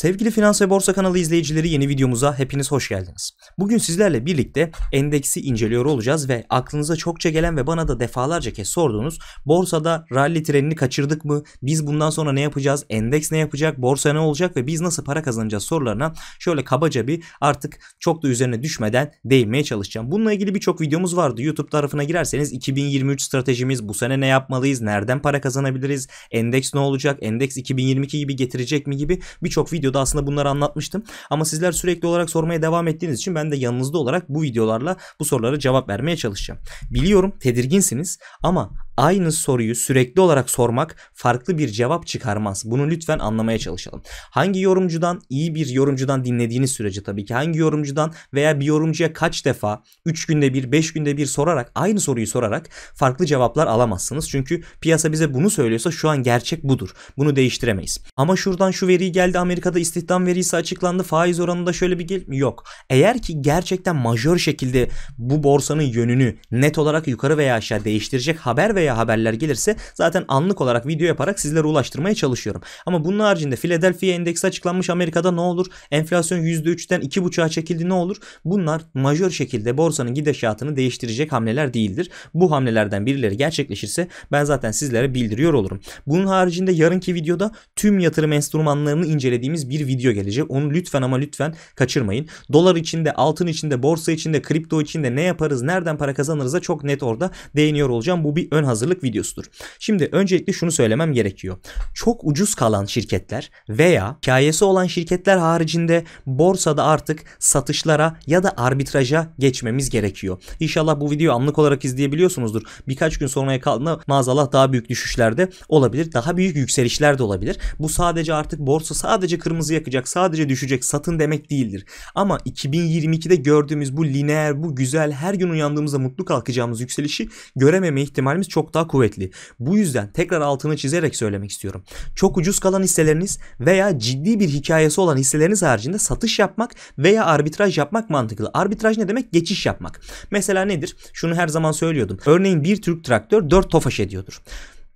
Sevgili Finans ve Borsa kanalı izleyicileri yeni videomuza hepiniz hoş geldiniz. Bugün sizlerle birlikte endeksi inceliyor olacağız ve aklınıza çokça gelen ve bana da defalarca kez sorduğunuz borsada rally trenini kaçırdık mı? Biz bundan sonra ne yapacağız? Endeks ne yapacak? Borsa ne olacak ve biz nasıl para kazanacağız sorularına şöyle kabaca bir artık çok da üzerine düşmeden değinmeye çalışacağım. Bununla ilgili birçok videomuz vardı. YouTube tarafına girerseniz 2023 stratejimiz bu sene ne yapmalıyız? Nereden para kazanabiliriz? Endeks ne olacak? Endeks 2022 gibi getirecek mi gibi birçok video videoda aslında bunları anlatmıştım. Ama sizler sürekli olarak sormaya devam ettiğiniz için ben de yanınızda olarak bu videolarla bu sorulara cevap vermeye çalışacağım. Biliyorum tedirginsiniz ama aynı soruyu sürekli olarak sormak farklı bir cevap çıkarmaz. Bunu lütfen anlamaya çalışalım. Hangi yorumcudan? iyi bir yorumcudan dinlediğiniz sürece tabii ki. Hangi yorumcudan veya bir yorumcuya kaç defa 3 günde bir, 5 günde bir sorarak, aynı soruyu sorarak farklı cevaplar alamazsınız. Çünkü piyasa bize bunu söylüyorsa şu an gerçek budur. Bunu değiştiremeyiz. Ama şuradan şu veri geldi. Amerika'da istihdam verisi açıklandı. Faiz oranında şöyle bir gel yok. Eğer ki gerçekten majör şekilde bu borsanın yönünü net olarak yukarı veya aşağı değiştirecek haber veya veya haberler gelirse zaten anlık olarak video yaparak sizlere ulaştırmaya çalışıyorum. Ama bunun haricinde Philadelphia endeksi açıklanmış Amerika'da ne olur? Enflasyon %3'ten 2.5'a çekildi ne olur? Bunlar majör şekilde borsanın gidişatını değiştirecek hamleler değildir. Bu hamlelerden birileri gerçekleşirse ben zaten sizlere bildiriyor olurum. Bunun haricinde yarınki videoda tüm yatırım enstrümanlarını incelediğimiz bir video gelecek. Onu lütfen ama lütfen kaçırmayın. Dolar içinde, altın içinde, borsa içinde, kripto içinde ne yaparız, nereden para kazanırız da çok net orada değiniyor olacağım. Bu bir ön hazırlık videosudur. Şimdi öncelikle şunu söylemem gerekiyor. Çok ucuz kalan şirketler veya hikayesi olan şirketler haricinde borsada artık satışlara ya da arbitraja geçmemiz gerekiyor. İnşallah bu videoyu anlık olarak izleyebiliyorsunuzdur. Birkaç gün sonraya kaldığında maazallah daha büyük düşüşlerde olabilir. Daha büyük yükselişler de olabilir. Bu sadece artık borsa sadece kırmızı yakacak, sadece düşecek, satın demek değildir. Ama 2022'de gördüğümüz bu lineer, bu güzel, her gün uyandığımızda mutlu kalkacağımız yükselişi görememe ihtimalimiz çok çok daha kuvvetli. Bu yüzden tekrar altını çizerek söylemek istiyorum. Çok ucuz kalan hisseleriniz veya ciddi bir hikayesi olan hisseleriniz haricinde satış yapmak veya arbitraj yapmak mantıklı. Arbitraj ne demek? Geçiş yapmak. Mesela nedir? Şunu her zaman söylüyordum. Örneğin bir Türk traktör 4 tofaş ediyordur.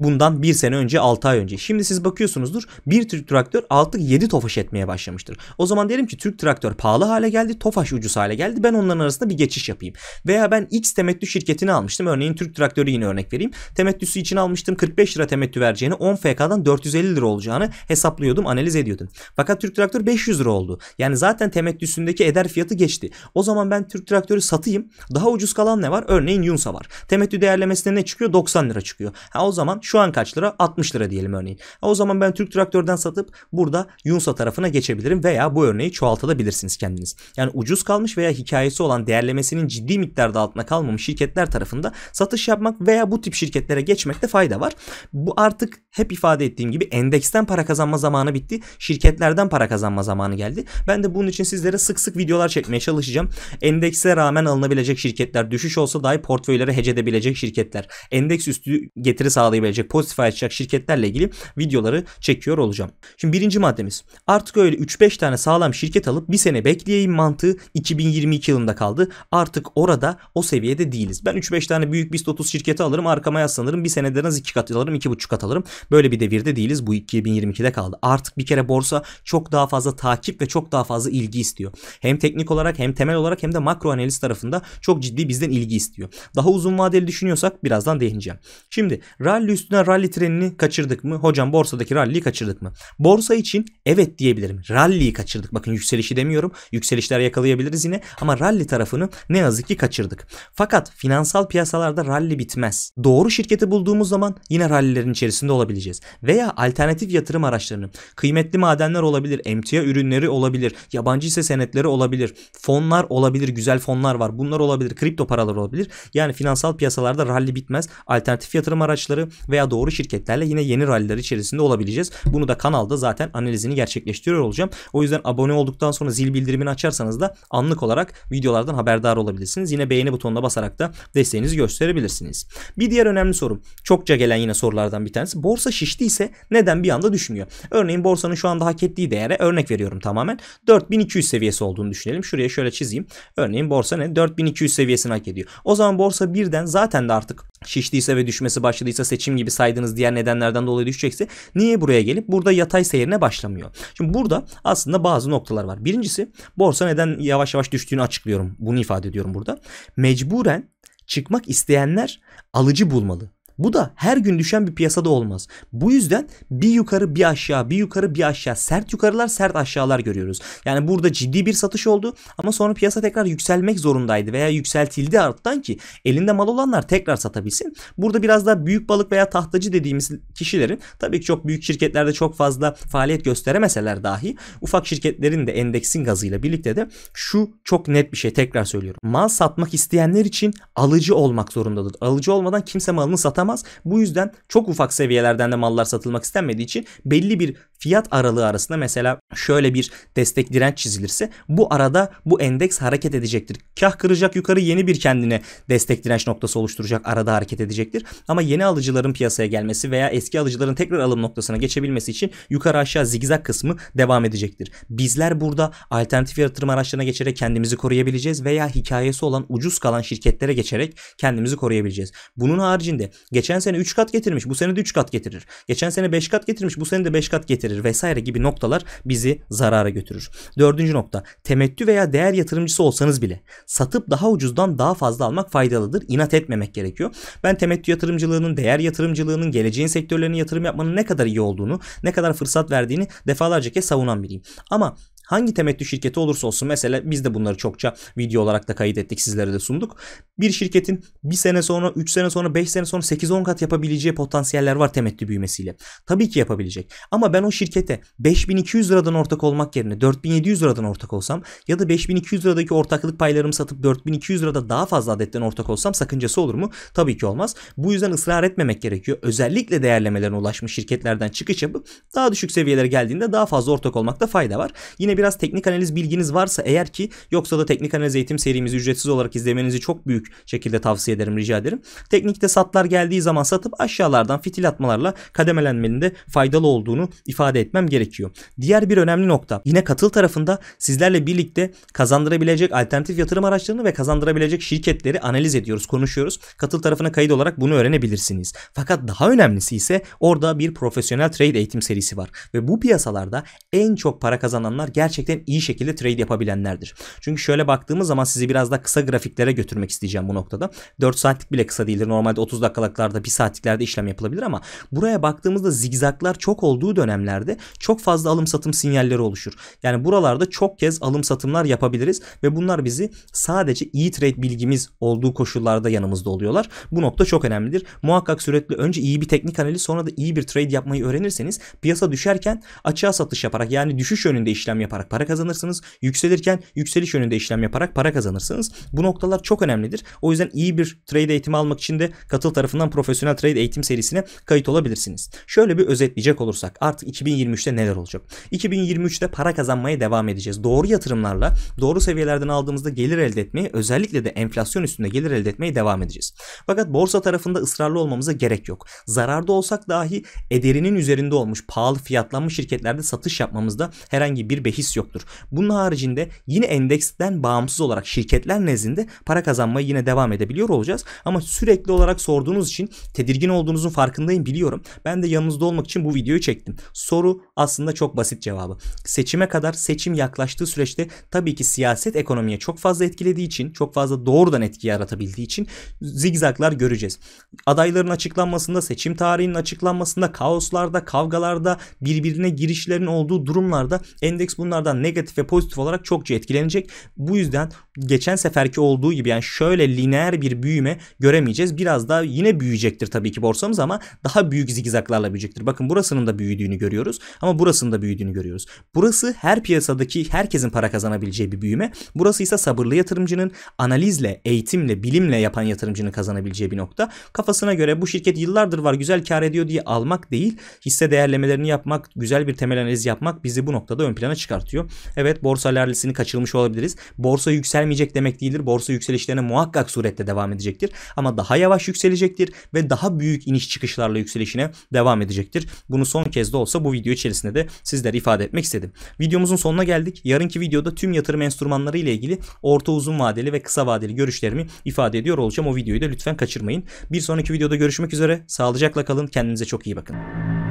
Bundan bir sene önce 6 ay önce. Şimdi siz bakıyorsunuzdur bir Türk traktör artık 7 tofaş etmeye başlamıştır. O zaman derim ki Türk traktör pahalı hale geldi tofaş ucuz hale geldi ben onların arasında bir geçiş yapayım. Veya ben X temettü şirketini almıştım örneğin Türk traktörü yine örnek vereyim. Temettüsü için almıştım 45 lira temettü vereceğini 10 FK'dan 450 lira olacağını hesaplıyordum analiz ediyordum. Fakat Türk traktör 500 lira oldu. Yani zaten temettüsündeki eder fiyatı geçti. O zaman ben Türk traktörü satayım daha ucuz kalan ne var? Örneğin Yunsa var. Temettü değerlemesine ne çıkıyor? 90 lira çıkıyor. Ha o zaman şu an kaç lira? 60 lira diyelim örneğin. O zaman ben Türk Traktör'den satıp burada Yunsa tarafına geçebilirim veya bu örneği çoğaltabilirsiniz kendiniz. Yani ucuz kalmış veya hikayesi olan değerlemesinin ciddi miktarda altına kalmamış şirketler tarafında satış yapmak veya bu tip şirketlere geçmekte fayda var. Bu artık hep ifade ettiğim gibi endeksten para kazanma zamanı bitti. Şirketlerden para kazanma zamanı geldi. Ben de bunun için sizlere sık sık videolar çekmeye çalışacağım. Endekse rağmen alınabilecek şirketler, düşüş olsa dahi portföyleri hece edebilecek şirketler, endeks üstü getiri sağlayabilecek gelecek, pozitif açacak şirketlerle ilgili videoları çekiyor olacağım. Şimdi birinci maddemiz. Artık öyle 3-5 tane sağlam şirket alıp bir sene bekleyeyim mantığı 2022 yılında kaldı. Artık orada o seviyede değiliz. Ben 3-5 tane büyük BIST 30 şirketi alırım arkama yaslanırım. Bir seneden az 2 kat alırım 2,5 kat alırım. Böyle bir devirde değiliz. Bu 2022'de kaldı. Artık bir kere borsa çok daha fazla takip ve çok daha fazla ilgi istiyor. Hem teknik olarak hem temel olarak hem de makro analiz tarafında çok ciddi bizden ilgi istiyor. Daha uzun vadeli düşünüyorsak birazdan değineceğim. Şimdi rally üstüne rally trenini kaçırdık mı? Hocam borsadaki rally'yi kaçırdık mı? Borsa için evet diyebilirim. Rally'yi kaçırdık. Bakın yükselişi demiyorum. Yükselişler yakalayabiliriz yine ama rally tarafını ne yazık ki kaçırdık. Fakat finansal piyasalarda rally bitmez. Doğru şirketi bulduğumuz zaman yine rallylerin içerisinde olabileceğiz. Veya alternatif yatırım araçlarını, kıymetli madenler olabilir, emtia ürünleri olabilir, yabancı hisse senetleri olabilir, fonlar olabilir, güzel fonlar var. Bunlar olabilir, kripto paralar olabilir. Yani finansal piyasalarda rally bitmez. Alternatif yatırım araçları veya doğru şirketlerle yine yeni ralliler içerisinde olabileceğiz. Bunu da kanalda zaten analizini gerçekleştiriyor olacağım. O yüzden abone olduktan sonra zil bildirimini açarsanız da anlık olarak videolardan haberdar olabilirsiniz. Yine beğeni butonuna basarak da desteğinizi gösterebilirsiniz. Bir diğer önemli sorum. Çokça gelen yine sorulardan bir tanesi. Borsa şiştiyse neden bir anda düşmüyor? Örneğin borsanın şu anda hak ettiği değere örnek veriyorum tamamen. 4200 seviyesi olduğunu düşünelim. Şuraya şöyle çizeyim. Örneğin borsa ne? 4200 seviyesini hak ediyor. O zaman borsa birden zaten de artık şiştiyse ve düşmesi başladıysa seçim gibi saydığınız diğer nedenlerden dolayı düşecekse niye buraya gelip burada yatay seyrine başlamıyor? Şimdi burada aslında bazı noktalar var. Birincisi borsa neden yavaş yavaş düştüğünü açıklıyorum. Bunu ifade ediyorum burada. Mecburen çıkmak isteyenler alıcı bulmalı. Bu da her gün düşen bir piyasada olmaz. Bu yüzden bir yukarı bir aşağı bir yukarı bir aşağı sert yukarılar sert aşağılar görüyoruz. Yani burada ciddi bir satış oldu ama sonra piyasa tekrar yükselmek zorundaydı veya yükseltildi arttan ki elinde mal olanlar tekrar satabilsin. Burada biraz daha büyük balık veya tahtacı dediğimiz kişilerin tabii ki çok büyük şirketlerde çok fazla faaliyet gösteremeseler dahi ufak şirketlerin de endeksin gazıyla birlikte de şu çok net bir şey tekrar söylüyorum. Mal satmak isteyenler için alıcı olmak zorundadır. Alıcı olmadan kimse malını satamaz satılmaz. Bu yüzden çok ufak seviyelerden de mallar satılmak istenmediği için belli bir fiyat aralığı arasında mesela şöyle bir destek direnç çizilirse bu arada bu endeks hareket edecektir. Kah kıracak yukarı yeni bir kendine destek direnç noktası oluşturacak arada hareket edecektir. Ama yeni alıcıların piyasaya gelmesi veya eski alıcıların tekrar alım noktasına geçebilmesi için yukarı aşağı zigzag kısmı devam edecektir. Bizler burada alternatif yatırım araçlarına geçerek kendimizi koruyabileceğiz veya hikayesi olan ucuz kalan şirketlere geçerek kendimizi koruyabileceğiz. Bunun haricinde geçen sene 3 kat getirmiş bu sene de 3 kat getirir. Geçen sene 5 kat getirmiş bu sene de 5 kat getirir vesaire gibi noktalar bizi zarara götürür. Dördüncü nokta temettü veya değer yatırımcısı olsanız bile satıp daha ucuzdan daha fazla almak faydalıdır. İnat etmemek gerekiyor. Ben temettü yatırımcılığının, değer yatırımcılığının, geleceğin sektörlerine yatırım yapmanın ne kadar iyi olduğunu, ne kadar fırsat verdiğini defalarca kez savunan biriyim. Ama Hangi temettü şirketi olursa olsun mesela biz de bunları çokça video olarak da kayıt ettik sizlere de sunduk. Bir şirketin bir sene sonra, 3 sene sonra, 5 sene sonra 8-10 kat yapabileceği potansiyeller var temettü büyümesiyle. Tabii ki yapabilecek. Ama ben o şirkete 5200 liradan ortak olmak yerine 4700 liradan ortak olsam ya da 5200 liradaki ortaklık paylarımı satıp 4200 lirada daha fazla adetten ortak olsam sakıncası olur mu? Tabii ki olmaz. Bu yüzden ısrar etmemek gerekiyor. Özellikle değerlemelerine ulaşmış şirketlerden çıkış yapıp daha düşük seviyelere geldiğinde daha fazla ortak olmakta fayda var. Yine biraz teknik analiz bilginiz varsa eğer ki yoksa da teknik analiz eğitim serimizi ücretsiz olarak izlemenizi çok büyük şekilde tavsiye ederim rica ederim. Teknikte satlar geldiği zaman satıp aşağılardan fitil atmalarla kademelenmenin de faydalı olduğunu ifade etmem gerekiyor. Diğer bir önemli nokta yine katıl tarafında sizlerle birlikte kazandırabilecek alternatif yatırım araçlarını ve kazandırabilecek şirketleri analiz ediyoruz, konuşuyoruz. Katıl tarafına kayıt olarak bunu öğrenebilirsiniz. Fakat daha önemlisi ise orada bir profesyonel trade eğitim serisi var ve bu piyasalarda en çok para kazananlar gerçekten gerçekten iyi şekilde trade yapabilenlerdir. Çünkü şöyle baktığımız zaman sizi biraz daha kısa grafiklere götürmek isteyeceğim bu noktada. 4 saatlik bile kısa değildir. Normalde 30 dakikalıklarda 1 saatliklerde işlem yapılabilir ama buraya baktığımızda zigzaklar çok olduğu dönemlerde çok fazla alım satım sinyalleri oluşur. Yani buralarda çok kez alım satımlar yapabiliriz ve bunlar bizi sadece iyi trade bilgimiz olduğu koşullarda yanımızda oluyorlar. Bu nokta çok önemlidir. Muhakkak sürekli önce iyi bir teknik analiz sonra da iyi bir trade yapmayı öğrenirseniz piyasa düşerken açığa satış yaparak yani düşüş yönünde işlem yaparak yaparak para kazanırsınız. Yükselirken yükseliş yönünde işlem yaparak para kazanırsınız. Bu noktalar çok önemlidir. O yüzden iyi bir trade eğitimi almak için de Katıl tarafından profesyonel trade eğitim serisine kayıt olabilirsiniz. Şöyle bir özetleyecek olursak artık 2023'te neler olacak? 2023'te para kazanmaya devam edeceğiz. Doğru yatırımlarla doğru seviyelerden aldığımızda gelir elde etmeyi özellikle de enflasyon üstünde gelir elde etmeyi devam edeceğiz. Fakat borsa tarafında ısrarlı olmamıza gerek yok. Zararda olsak dahi ederinin üzerinde olmuş pahalı fiyatlanmış şirketlerde satış yapmamızda herhangi bir behi his yoktur. Bunun haricinde yine endeksten bağımsız olarak şirketler nezdinde para kazanmayı yine devam edebiliyor olacağız. Ama sürekli olarak sorduğunuz için tedirgin olduğunuzun farkındayım biliyorum. Ben de yanınızda olmak için bu videoyu çektim. Soru aslında çok basit cevabı. Seçime kadar seçim yaklaştığı süreçte tabii ki siyaset ekonomiye çok fazla etkilediği için, çok fazla doğrudan etki yaratabildiği için zigzaklar göreceğiz. Adayların açıklanmasında, seçim tarihinin açıklanmasında, kaoslarda, kavgalarda, birbirine girişlerin olduğu durumlarda endeks bunun bunlardan negatif ve pozitif olarak çokça etkilenecek. Bu yüzden geçen seferki olduğu gibi yani şöyle lineer bir büyüme göremeyeceğiz. Biraz daha yine büyüyecektir tabii ki borsamız ama daha büyük zigzaklarla büyüyecektir. Bakın burasının da büyüdüğünü görüyoruz ama burasının da büyüdüğünü görüyoruz. Burası her piyasadaki herkesin para kazanabileceği bir büyüme. Burası ise sabırlı yatırımcının analizle, eğitimle, bilimle yapan yatırımcının kazanabileceği bir nokta. Kafasına göre bu şirket yıllardır var güzel kar ediyor diye almak değil, hisse değerlemelerini yapmak, güzel bir temel analiz yapmak bizi bu noktada ön plana çıkar artıyor. Evet borsa rallisini kaçırmış olabiliriz. Borsa yükselmeyecek demek değildir. Borsa yükselişlerine muhakkak surette devam edecektir. Ama daha yavaş yükselecektir ve daha büyük iniş çıkışlarla yükselişine devam edecektir. Bunu son kez de olsa bu video içerisinde de sizlere ifade etmek istedim. Videomuzun sonuna geldik. Yarınki videoda tüm yatırım enstrümanları ile ilgili orta uzun vadeli ve kısa vadeli görüşlerimi ifade ediyor olacağım. O videoyu da lütfen kaçırmayın. Bir sonraki videoda görüşmek üzere. Sağlıcakla kalın. Kendinize çok iyi bakın.